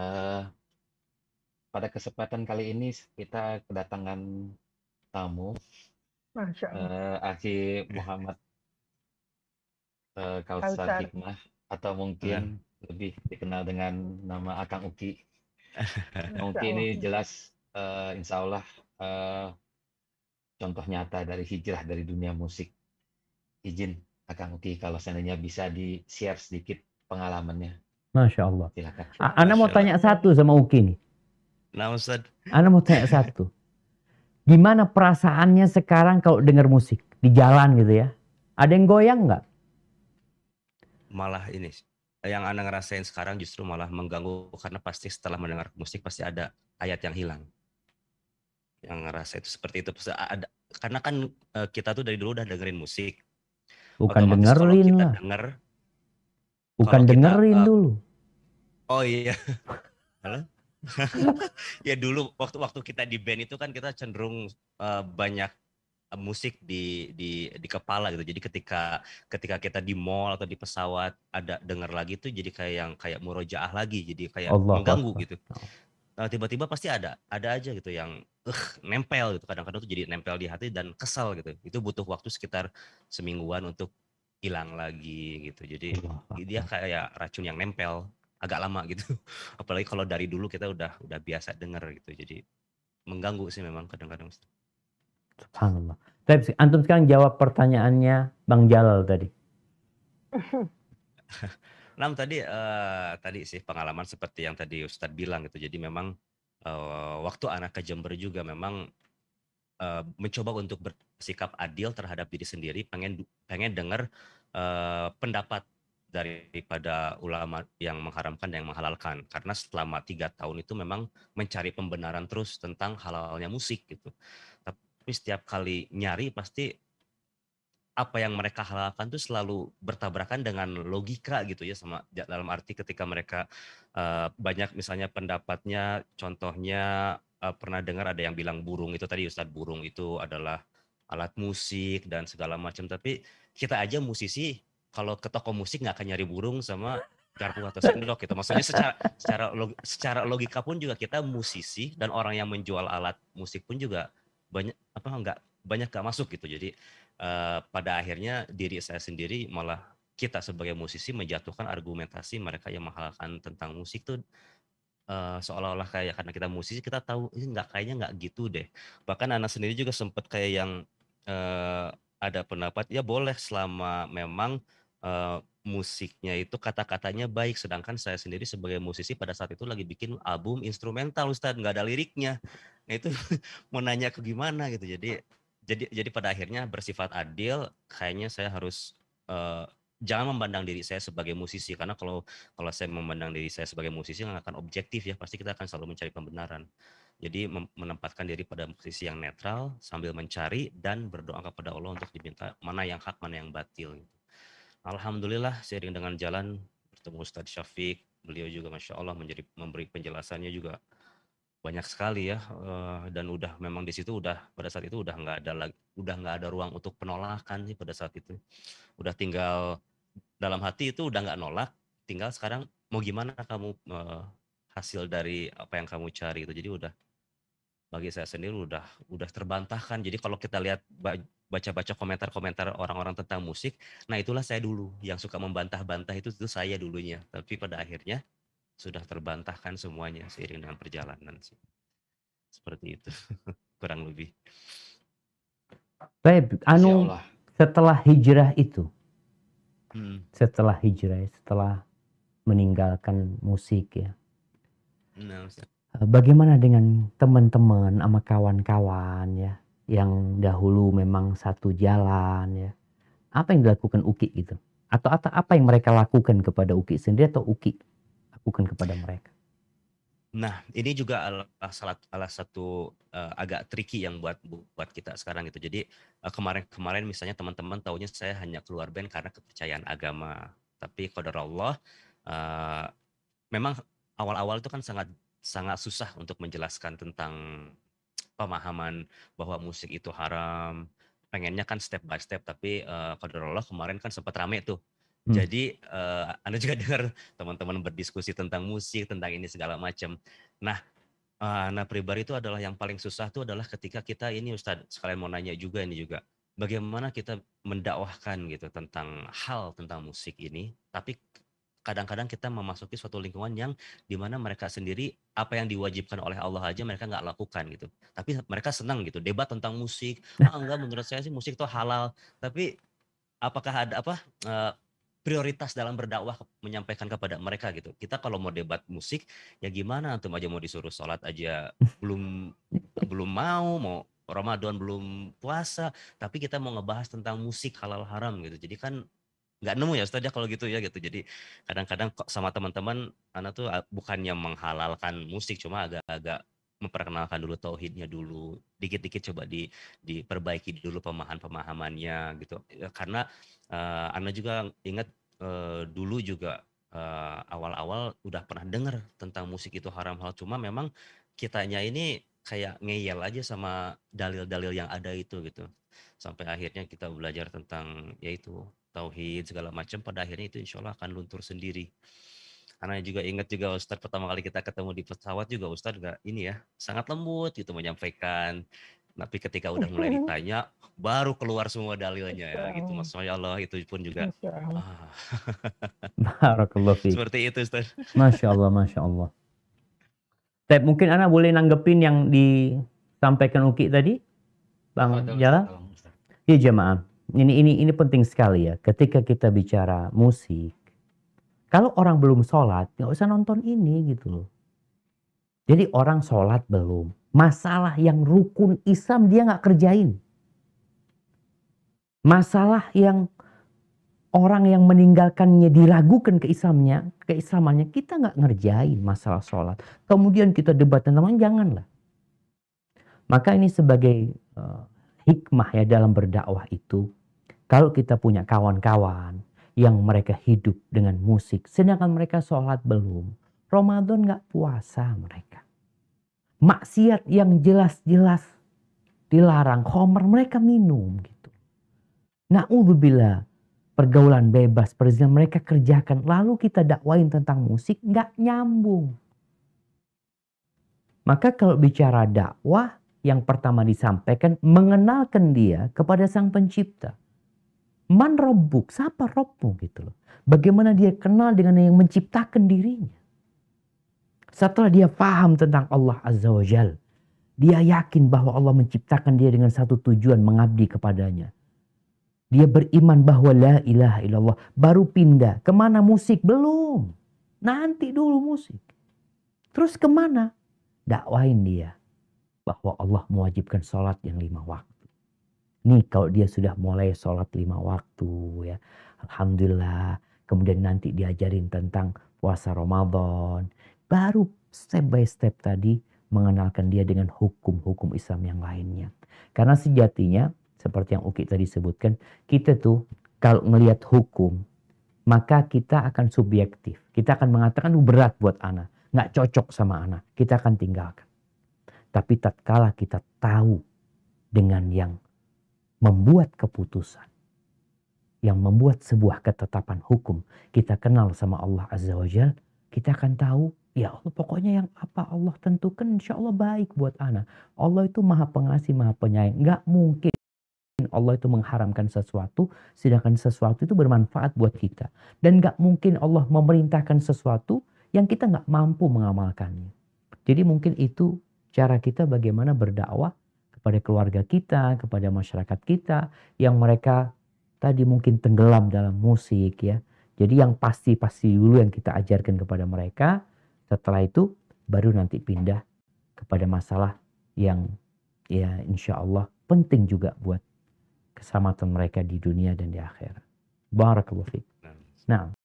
Uh, pada kesempatan kali ini kita kedatangan tamu, Masya Uh, eh, Aki Muhammad uh, eh, Kausar, Hikmah atau mungkin hmm. lebih dikenal dengan nama Akang Uki. Mungkin ini jelas, uh, insya Allah uh, contoh nyata dari hijrah dari dunia musik. Izin Akang Uki kalau seandainya bisa di share sedikit pengalamannya Masya Allah. Anak Anda mau tanya satu sama Uki nih. Nah Ustaz. Anda mau tanya satu. Gimana perasaannya sekarang kalau dengar musik? Di jalan gitu ya. Ada yang goyang nggak? Malah ini. Yang Anda ngerasain sekarang justru malah mengganggu. Karena pasti setelah mendengar musik pasti ada ayat yang hilang. Yang ngerasa itu seperti itu. Ada, karena kan e, kita tuh dari dulu udah dengerin musik. Bukan Otomatis dengerin kita lah. denger, Bukan kita, dengerin uh, dulu. Oh iya. ya dulu waktu waktu kita di band itu kan kita cenderung uh, banyak eh, musik di di di kepala gitu. Jadi ketika ketika kita di mall atau di pesawat ada dengar lagi tuh, jadi kayak yang kayak murojaah lagi. Jadi kayak Allah mengganggu Allah. gitu. Nah, tiba-tiba pasti ada ada aja gitu yang uh, nempel gitu. Kadang-kadang tuh jadi nempel di hati dan kesal gitu. Itu butuh waktu sekitar semingguan untuk hilang lagi gitu. Jadi dia kayak racun yang nempel agak lama gitu. Apalagi kalau dari dulu kita udah udah biasa dengar gitu. Jadi mengganggu sih memang kadang-kadang. Subhanallah. Tapi antum sekarang jawab pertanyaannya Bang Jalal tadi. Nam tadi uh, tadi sih pengalaman seperti yang tadi Ustadz bilang gitu. Jadi memang uh, waktu anak ke Jember juga memang Eh, mencoba untuk bersikap adil terhadap diri sendiri, pengen pengen dengar uh, eh, pendapat daripada ulama yang mengharamkan dan yang menghalalkan karena selama tiga tahun itu memang mencari pembenaran terus tentang halalnya musik gitu tapi setiap kali nyari pasti apa yang mereka halalkan itu selalu bertabrakan dengan logika gitu ya sama dalam arti ketika mereka uh, banyak misalnya pendapatnya contohnya uh, pernah dengar ada yang bilang burung itu tadi Ustadz burung itu adalah alat musik dan segala macam tapi kita aja musisi kalau ke toko musik nggak akan nyari burung sama garpu atau sendok gitu maksudnya secara secara secara logika pun juga kita musisi dan orang yang menjual alat musik pun juga banyak apa nggak banyak gak masuk gitu jadi uh, pada akhirnya diri saya sendiri malah kita sebagai musisi menjatuhkan argumentasi mereka yang menghalalkan tentang musik tuh Eh, seolah-olah kayak karena kita musisi kita tahu ini nggak kayaknya nggak gitu deh bahkan anak sendiri juga sempat kayak yang uh, ada pendapat ya boleh selama memang uh, musiknya itu kata-katanya baik sedangkan saya sendiri sebagai musisi pada saat itu lagi bikin album instrumental Ustaz nggak ada liriknya nah itu mau nanya ke gimana gitu jadi jadi jadi pada akhirnya bersifat adil kayaknya saya harus uh, jangan memandang diri saya sebagai musisi karena kalau kalau saya memandang diri saya sebagai musisi nggak akan objektif ya pasti kita akan selalu mencari pembenaran jadi menempatkan diri pada posisi yang netral sambil mencari dan berdoa kepada Allah untuk diminta mana yang hak mana yang batil gitu. Alhamdulillah seiring dengan jalan bertemu Ustadz Syafiq beliau juga masya Allah menjadi memberi penjelasannya juga banyak sekali ya eh, dan udah memang di situ udah pada saat itu udah nggak ada lagi udah nggak ada ruang untuk penolakan sih pada saat itu udah tinggal dalam hati itu udah nggak nolak tinggal sekarang mau gimana kamu uh, hasil dari apa yang kamu cari itu jadi udah bagi saya sendiri udah udah terbantahkan jadi kalau kita lihat baca-baca komentar-komentar orang-orang tentang musik nah itulah saya dulu yang suka membantah-bantah itu itu saya dulunya tapi pada akhirnya sudah terbantahkan semuanya seiring dengan perjalanan sih seperti itu kurang lebih Baik, anu setelah hijrah itu Hmm. setelah hijrah, setelah meninggalkan musik ya. Eh, bagaimana dengan teman-teman sama kawan-kawan ya yang dahulu memang satu jalan ya. Apa yang dilakukan Uki gitu? Atau, atau apa yang mereka lakukan kepada Uki sendiri atau Uki lakukan kepada mereka? Nah, ini juga salah salah, salah satu uh, agak tricky yang buat buat kita sekarang gitu. Jadi eh, kemarin-kemarin uh, misalnya teman-teman tahunya saya hanya keluar band karena kepercayaan agama. Tapi kodar Allah uh, memang awal-awal itu kan sangat sangat susah untuk menjelaskan tentang pemahaman bahwa musik itu haram. Pengennya kan step by step, tapi uh, Allah kemarin kan sempat rame tuh Hmm. Jadi uh, Anda juga dengar teman-teman berdiskusi tentang musik, tentang ini segala macam. Nah, uh, nah pribadi itu adalah yang paling susah itu adalah ketika kita ini Ustadz sekalian mau nanya juga ini juga. Bagaimana kita mendakwahkan gitu tentang hal tentang musik ini, tapi kadang-kadang kita memasuki suatu lingkungan yang dimana mereka sendiri apa yang diwajibkan oleh Allah aja mereka nggak lakukan gitu tapi mereka senang gitu debat tentang musik ah enggak menurut saya sih musik itu halal tapi apakah ada apa eh, prioritas dalam berdakwah menyampaikan kepada mereka gitu. Kita kalau mau debat musik ya gimana antum aja mau disuruh sholat aja belum belum mau mau Ramadan belum puasa tapi kita mau ngebahas tentang musik halal haram gitu. Jadi kan nggak nemu ya Ustaz ya kalau gitu ya gitu. Jadi kadang-kadang sama teman-teman anak tuh bukannya menghalalkan musik cuma agak-agak memperkenalkan dulu tauhidnya dulu dikit-dikit coba di diperbaiki dulu pemahaman-pemahamannya gitu ya, karena uh, Anda juga ingat uh, dulu juga awal eh, awal-awal udah pernah dengar tentang musik itu haram hal cuma memang kitanya ini kayak ngeyel aja sama dalil-dalil yang ada itu gitu sampai akhirnya kita belajar tentang yaitu tauhid segala macam pada akhirnya itu insya Allah akan luntur sendiri karena juga ingat juga Ustadz pertama kali kita ketemu di pesawat juga Ustadz juga ini ya sangat lembut gitu menyampaikan. Tapi ketika udah mulai ditanya, baru keluar semua dalilnya ya gitu. Masya Allah itu pun juga. Ah. Seperti itu Ustaz. Masya Allah, Masya Allah. Tapi mungkin anak boleh nanggepin yang disampaikan Uki tadi? Bang Jala? Iya jemaah. Ini ini ini penting sekali ya. Ketika kita bicara musik, kalau orang belum sholat, nggak usah nonton ini gitu loh. Jadi orang sholat belum. Masalah yang rukun Islam dia nggak kerjain. Masalah yang orang yang meninggalkannya diragukan ke keislamannya, keislamannya kita nggak ngerjain masalah sholat. Kemudian kita debat tentang janganlah. Maka ini sebagai uh, hikmah ya dalam berdakwah itu. Kalau kita punya kawan-kawan yang mereka hidup dengan musik. Sedangkan mereka sholat belum. Ramadan gak puasa mereka. Maksiat yang jelas-jelas dilarang. Homer mereka minum gitu. Na'udzubillah pergaulan bebas, perizinan mereka kerjakan. Lalu kita dakwain tentang musik gak nyambung. Maka kalau bicara dakwah yang pertama disampaikan mengenalkan dia kepada sang pencipta. Man robbuk, siapa Robbu gitu loh. Bagaimana dia kenal dengan yang menciptakan dirinya. Setelah dia paham tentang Allah Azza wa Jal. Dia yakin bahwa Allah menciptakan dia dengan satu tujuan mengabdi kepadanya. Dia beriman bahwa la ilaha illallah. Baru pindah. Kemana musik? Belum. Nanti dulu musik. Terus kemana? Dakwain dia bahwa Allah mewajibkan sholat yang lima waktu. Nih kalau dia sudah mulai sholat lima waktu ya. Alhamdulillah. Kemudian nanti diajarin tentang puasa Ramadan. Baru step by step tadi mengenalkan dia dengan hukum-hukum Islam yang lainnya. Karena sejatinya seperti yang Uki tadi sebutkan, kita tuh kalau melihat hukum, maka kita akan subjektif. Kita akan mengatakan berat buat anak, nggak cocok sama anak, kita akan tinggalkan. Tapi tatkala kita tahu dengan yang membuat keputusan yang membuat sebuah ketetapan hukum kita kenal sama Allah Azza wa Jal, kita akan tahu ya Allah pokoknya yang apa Allah tentukan insya Allah baik buat anak. Allah itu maha pengasih, maha penyayang. Gak mungkin Allah itu mengharamkan sesuatu sedangkan sesuatu itu bermanfaat buat kita. Dan gak mungkin Allah memerintahkan sesuatu yang kita gak mampu mengamalkannya. Jadi mungkin itu cara kita bagaimana berdakwah kepada keluarga kita, kepada masyarakat kita yang mereka tadi mungkin tenggelam dalam musik ya. Jadi yang pasti-pasti dulu yang kita ajarkan kepada mereka, setelah itu baru nanti pindah kepada masalah yang ya insya Allah penting juga buat keselamatan mereka di dunia dan di akhirat. Barakallahu fiqh. Nah. nah.